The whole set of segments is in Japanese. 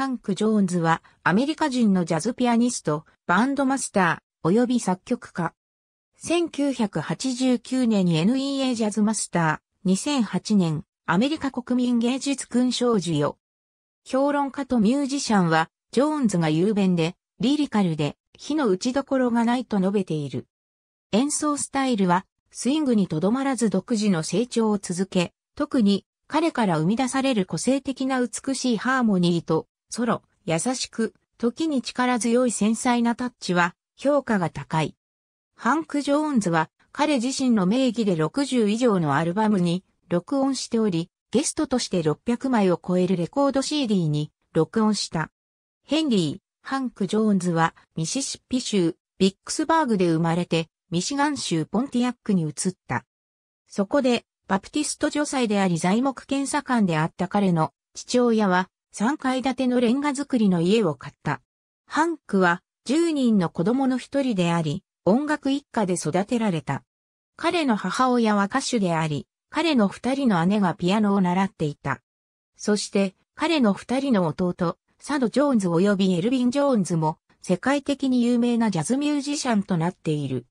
ハンク・ジョーンズはアメリカ人のジャズピアニスト、バンドマスター、及び作曲家。1989年に NEA ジャズマスター、2008年アメリカ国民芸術勲章授与。評論家とミュージシャンは、ジョーンズが雄弁で、リリカルで、火の打ちどころがないと述べている。演奏スタイルは、スイングにとどまらず独自の成長を続け、特に彼から生み出される個性的な美しいハーモニーとソロ、優しく、時に力強い繊細なタッチは評価が高い。ハンク・ジョーンズは彼自身の名義で60以上のアルバムに録音しており、ゲストとして600枚を超えるレコード CD に録音した。ヘンリー、ハンク・ジョーンズはミシシッピ州ビックスバーグで生まれてミシガン州ポンティアックに移った。そこでバプティスト女祭であり材木検査官であった彼の父親は3階建てのレンガ造りの家を買った。ハンクは10人の子供の一人であり、音楽一家で育てられた。彼の母親は歌手であり、彼の二人の姉がピアノを習っていた。そして、彼の二人の弟、サド・ジョーンズ及びエルビン・ジョーンズも、世界的に有名なジャズミュージシャンとなっている。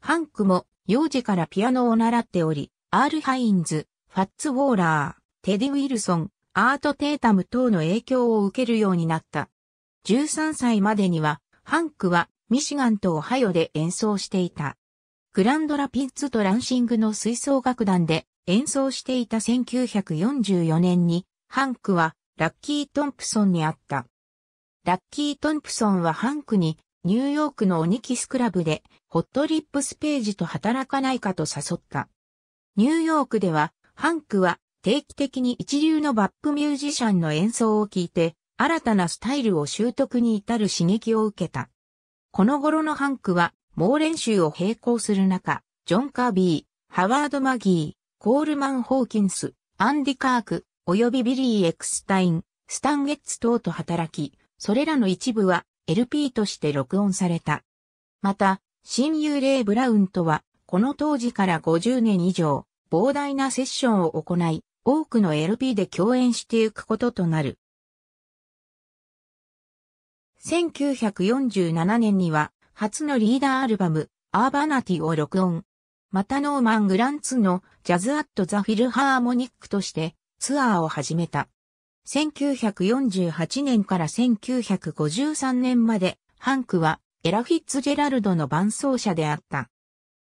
ハンクも、幼児からピアノを習っており、アール・ハインズ、ファッツ・ウォーラー、テディ・ウィルソン、アート・テータム等の影響を受けるようになった。13歳までには、ハンクはミシガンとオハイオで演奏していた。グランドラピッツとランシングの吹奏楽団で演奏していた1944年に、ハンクはラッキー・トンプソンに会った。ラッキー・トンプソンはハンクにニューヨークのオニキスクラブでホットリップスページと働かないかと誘った。ニューヨークではハンクは定期的に一流のバックミュージシャンの演奏を聴いて、新たなスタイルを習得に至る刺激を受けた。この頃のハンクは、猛練習を並行する中、ジョン・カービー、ハワード・マギー、コールマン・ホーキンス、アンディ・カーク、及びビリー・エクスタイン、スタン・ゲッツ等と働き、それらの一部は LP として録音された。また、親友レイ・ブラウンとは、この当時から50年以上、膨大なセッションを行い、多くの LP で共演していくこととなる。1947年には初のリーダーアルバム、アーバナティを録音。またノーマン・グランツのジャズ・アット・ザ・フィルハーモニックとしてツアーを始めた。1948年から1953年までハンクはエラ・フィッツジェラルドの伴奏者であった。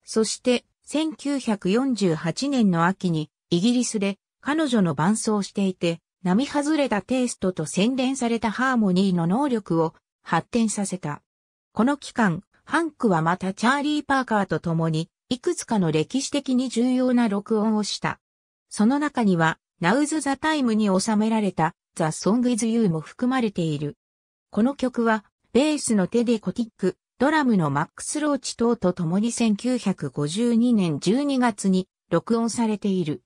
そして1948年の秋にイギリスで彼女の伴奏していて、並外れたテイストと洗練されたハーモニーの能力を発展させた。この期間、ハンクはまたチャーリー・パーカーと共に、いくつかの歴史的に重要な録音をした。その中には、ナウズ・ザ・タイムに収められたザ・ソング・イズ・ユーも含まれている。この曲は、ベースのテディ・コティック、ドラムのマックス・ローチ等と共に1952年12月に録音されている。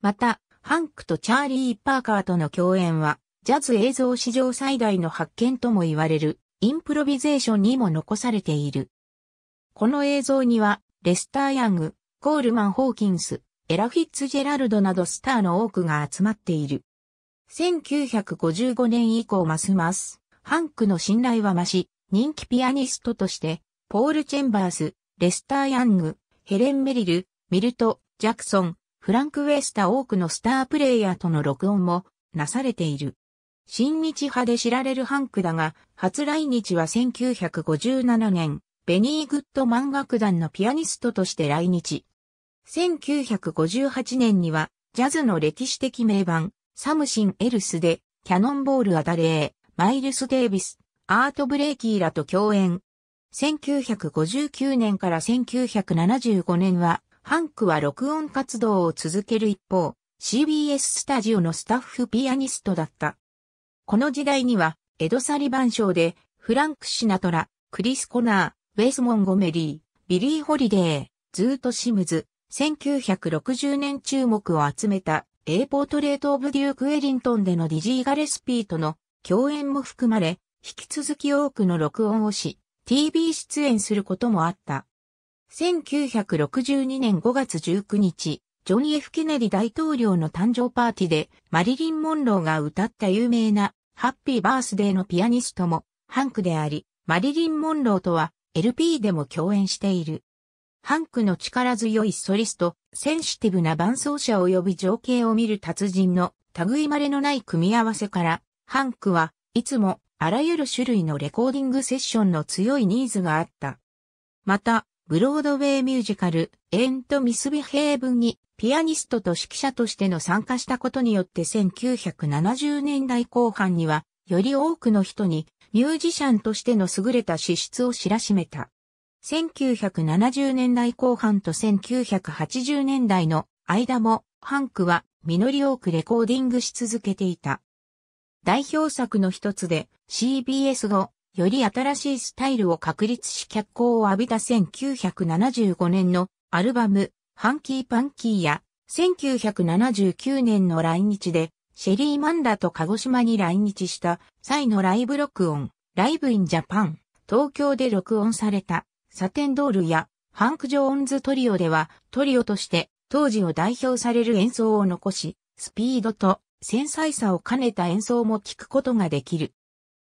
また、ハンクとチャーリー・パーカーとの共演は、ジャズ映像史上最大の発見とも言われる、インプロビゼーションにも残されている。この映像には、レスター・ヤング、コールマン・ホーキンス、エラ・フィッツジェラルドなどスターの多くが集まっている。1955年以降ますます、ハンクの信頼は増し、人気ピアニストとして、ポール・チェンバース、レスター・ヤング、ヘレン・メリル、ミルト・ジャクソン、フランク・ウェスタ多くのスタープレイヤーとの録音もなされている。新日派で知られるハンクだが、初来日は1957年、ベニー・グッド漫画。楽団のピアニストとして来日。1958年には、ジャズの歴史的名盤、サムシン・エルスで、キャノンボール・アダレー、マイルス・デイビス、アート・ブレイキーらと共演。1959年から1975年は、ハンクは録音活動を続ける一方、CBS スタジオのスタッフピアニストだった。この時代には、エド・サリバン賞で、フランク・シナトラ、クリス・コナー、ウェス・モンゴメリー、ビリー・ホリデー、ズート・シムズ、1960年注目を集めた、A ポートレート・オブ・デューク・エリントンでのディジー・ガレスピーとの共演も含まれ、引き続き多くの録音をし、TV 出演することもあった。1962年5月19日、ジョニー・ F・ ケネディ大統領の誕生パーティーで、マリリン・モンローが歌った有名な、ハッピーバースデーのピアニストも、ハンクであり、マリリン・モンローとは、LP でも共演している。ハンクの力強いソリスト、センシティブな伴奏者及び情景を見る達人の類まれのない組み合わせから、ハンクはいつもあらゆる種類のレコーディングセッションの強いニーズがあった。また、ブロードウェイミュージカル、エント・ミスビヘイブンに、ピアニストと指揮者としての参加したことによって1970年代後半には、より多くの人に、ミュージシャンとしての優れた資質を知らしめた。1970年代後半と1980年代の間も、ハンクは、実り多くレコーディングし続けていた。代表作の一つで、CBS 後、より新しいスタイルを確立し脚光を浴びた1975年のアルバム、ハンキーパンキーや、1979年の来日で、シェリー・マンダと鹿児島に来日した際のライブ録音、ライブ・イン・ジャパン、東京で録音された、サテンドールや、ハンク・ジョーンズ・トリオでは、トリオとして、当時を代表される演奏を残し、スピードと繊細さを兼ねた演奏も聴くことができる。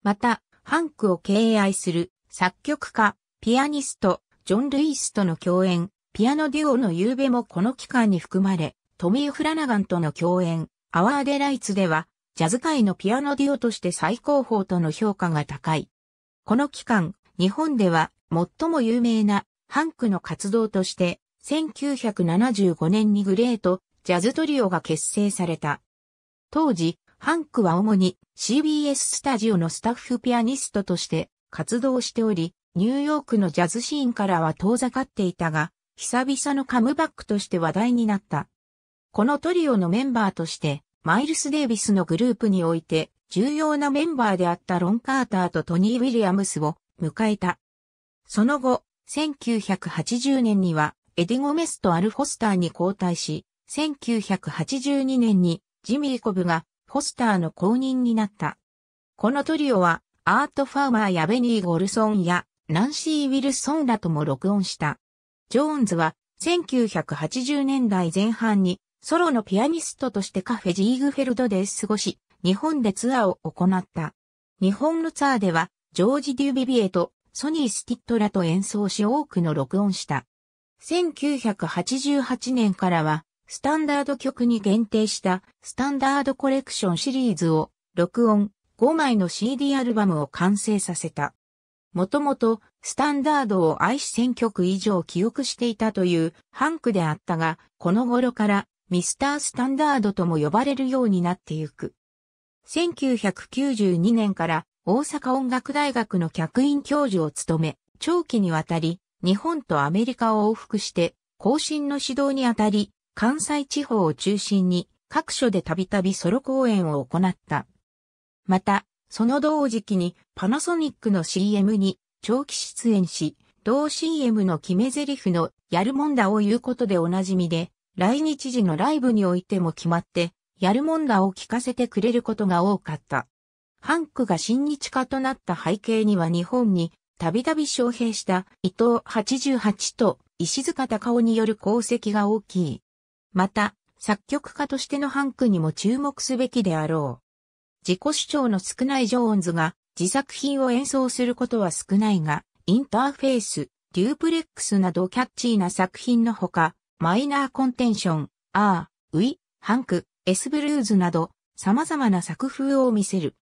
また、ハンクを敬愛する作曲家、ピアニスト、ジョン・ルイスとの共演、ピアノデュオの夕べもこの期間に含まれ、トミー・フラナガンとの共演、アワー・デ・ライツでは、ジャズ界のピアノデュオとして最高峰との評価が高い。この期間、日本では最も有名なハンクの活動として、1975年にグレートジャズトリオが結成された。当時、ハンクは主に CBS スタジオのスタッフピアニストとして活動しており、ニューヨークのジャズシーンからは遠ざかっていたが、久々のカムバックとして話題になった。このトリオのメンバーとして、マイルス・デイビスのグループにおいて、重要なメンバーであったロン・カーターとトニー・ウィリアムスを迎えた。その後、1980年には、エディ・ゴメスとアル・フォスターに交代し、1982年にジミー・コブがフォスターの公認になった。このトリオは、アート・ファーマーやベニー・ゴルソンや、ナンシー・ウィルソンらとも録音した。ジョーンズは、1980年代前半に、ソロのピアニストとしてカフェ・ジーグフェルドで過ごし、日本でツアーを行った。日本のツアーでは、ジョージ・デュビビエとソニー・スティットらと演奏し多くの録音した。1988年からはスタンダード曲に限定したスタンダードコレクションシリーズを録音5枚の CD アルバムを完成させた。もともとスタンダードを愛し1000曲以上記憶していたというハンクであったが、この頃からミスタースタンダードとも呼ばれるようになってゆく。1992年から大阪音楽大学の客員教授を務め、長期にわたり日本とアメリカを往復して更新の指導にあたり、関西地方を中心に各所でたびたびソロ公演を行った。また、その同時期にパナソニックの CM に長期出演し、同 CM の決め台詞のやるもんだを言うことでおなじみで、来日時のライブにおいても決まって、やるもんだを聞かせてくれることが多かった。ハンクが親日家となった背景には日本にたびたび招聘した伊藤88と石塚隆夫による功績が大きい。また、作曲家としてのハンクにも注目すべきであろう。自己主張の少ないジョーンズが自作品を演奏することは少ないが、インターフェース、デュープレックスなどキャッチーな作品のほか、マイナーコンテンション、アー、ウィ、ハンク、エスブルーズなど様々な作風を見せる。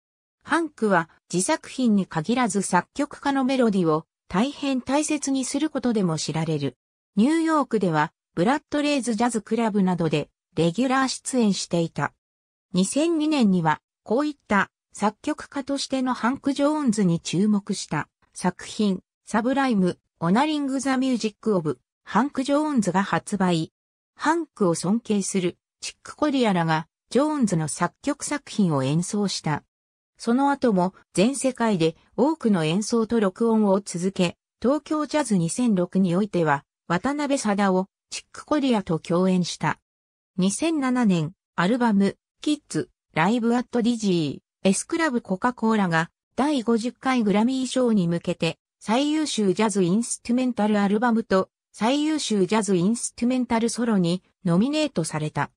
ハンクは自作品に限らず作曲家のメロディを大変大切にすることでも知られる。ニューヨークではブラッドレイズジャズクラブなどでレギュラー出演していた。2002年には、こういった作曲家としてのハンク・ジョーンズに注目した作品、サブライム、オナリング・ザ・ミュージック・オブ、ハンク・ジョーンズが発売。ハンクを尊敬するチック・コリアらが、ジョーンズの作曲作品を演奏した。その後も全世界で多くの演奏と録音を続け、東京ジャズ2006においては、渡辺貞夫、チックコリアと共演した。2007年、アルバム、キッズ、ライブアットディジー、エスクラブコカ・コーラが、第50回グラミー賞に向けて、最優秀ジャズインストゥメンタルアルバムと、最優秀ジャズインストゥメンタルソロに、ノミネートされた。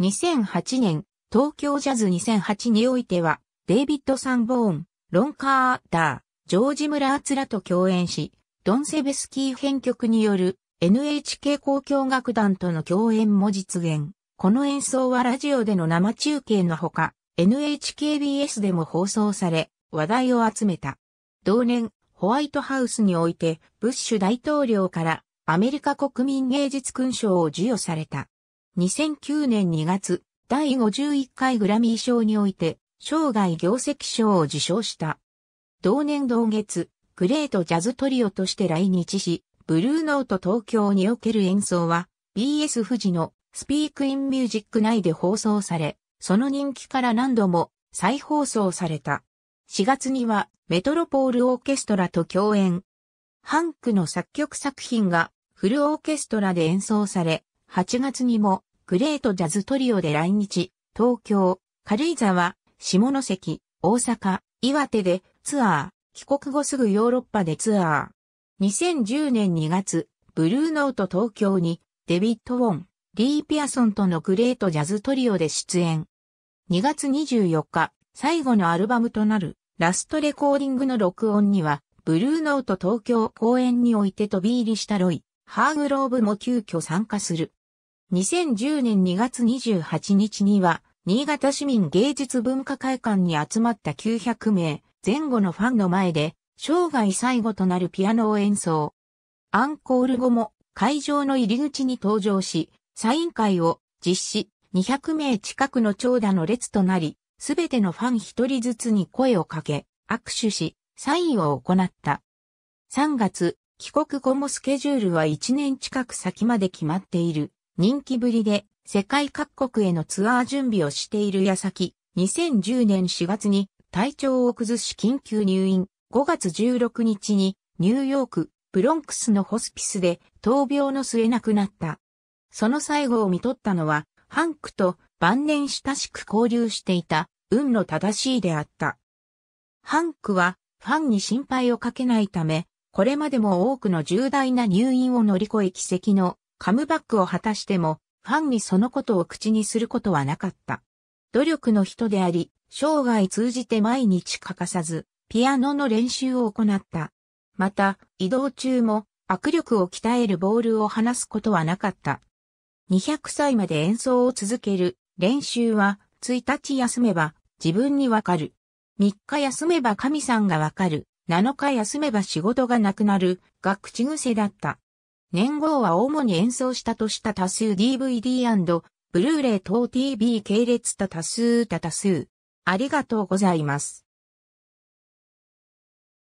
2008年、東京ジャズ2008においては、デイビッド・サンボーン、ロン・カー・ダー、ジョージ・ムラーツらと共演し、ドン・セベスキー編曲による NHK 交響楽団との共演も実現。この演奏はラジオでの生中継のほか、NHKBS でも放送され、話題を集めた。同年、ホワイトハウスにおいて、ブッシュ大統領からアメリカ国民芸術勲章を授与された。2009年2月、第51回グラミー賞において、生涯業績賞を受賞した。同年同月、グレートジャズトリオとして来日し、ブルーノート東京における演奏は BS 富士のスピークインミュージック内で放送され、その人気から何度も再放送された。4月にはメトロポールオーケストラと共演。ハンクの作曲作品がフルオーケストラで演奏され、8月にもグレートジャズトリオで来日、東京、軽井沢、下関、大阪、岩手でツアー、帰国後すぐヨーロッパでツアー。2010年2月、ブルーノート東京にデビッド・ウォン、リー・ピアソンとのグレートジャズトリオで出演。2月24日、最後のアルバムとなるラストレコーディングの録音には、ブルーノート東京公演において飛び入りしたロイ、ハーグローブも急遽参加する。2010年2月28日には、新潟市民芸術文化会館に集まった900名前後のファンの前で、生涯最後となるピアノを演奏。アンコール後も会場の入り口に登場し、サイン会を実施、200名近くの長蛇の列となり、すべてのファン一人ずつに声をかけ、握手し、サインを行った。3月、帰国後もスケジュールは1年近く先まで決まっている。人気ぶりで世界各国へのツアー準備をしている矢先、2010年4月に体調を崩し緊急入院。5月16日にニューヨーク、ブロンクスのホスピスで闘病の末亡くなった。その最後を見取ったのは、ハンクと晩年親しく交流していた、運の正しいであった。ハンクは、ファンに心配をかけないため、これまでも多くの重大な入院を乗り越え奇跡のカムバックを果たしても、ファンにそのことを口にすることはなかった。努力の人であり、生涯通じて毎日欠かさず、ピアノの練習を行った。また、移動中も握力を鍛えるボールを離すことはなかった。200歳まで演奏を続ける練習は1日休めば自分にわかる。3日休めば神さんがわかる。7日休めば仕事がなくなるが口癖だった。年号は主に演奏したとした多数 DVD& ブルーレイ等 TV 系列た多数多多数。ありがとうございます。